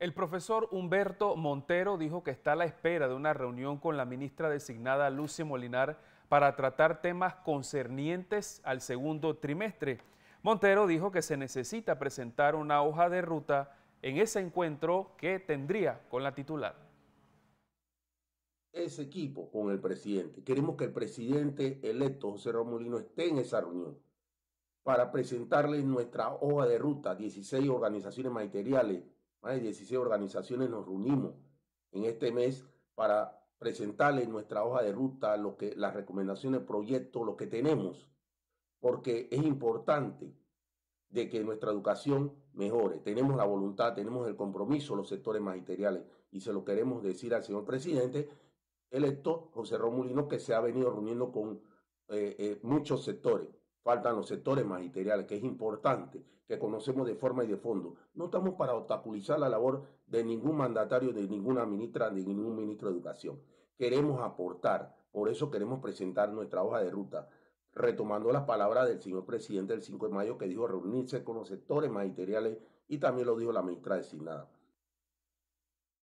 El profesor Humberto Montero dijo que está a la espera de una reunión con la ministra designada Lucy Molinar para tratar temas concernientes al segundo trimestre. Montero dijo que se necesita presentar una hoja de ruta en ese encuentro que tendría con la titular. Ese equipo con el presidente. Queremos que el presidente electo José romolino esté en esa reunión para presentarle nuestra hoja de ruta, 16 organizaciones materiales más de 16 organizaciones nos reunimos en este mes para presentarles nuestra hoja de ruta, lo que, las recomendaciones, proyectos, lo que tenemos, porque es importante de que nuestra educación mejore. Tenemos la voluntad, tenemos el compromiso, los sectores magisteriales, y se lo queremos decir al señor presidente electo, José Romulino, que se ha venido reuniendo con eh, eh, muchos sectores. Faltan los sectores magisteriales, que es importante, que conocemos de forma y de fondo. No estamos para obstaculizar la labor de ningún mandatario, de ninguna ministra, de ningún ministro de Educación. Queremos aportar, por eso queremos presentar nuestra hoja de ruta, retomando las palabras del señor presidente del 5 de mayo, que dijo reunirse con los sectores magisteriales y también lo dijo la ministra designada.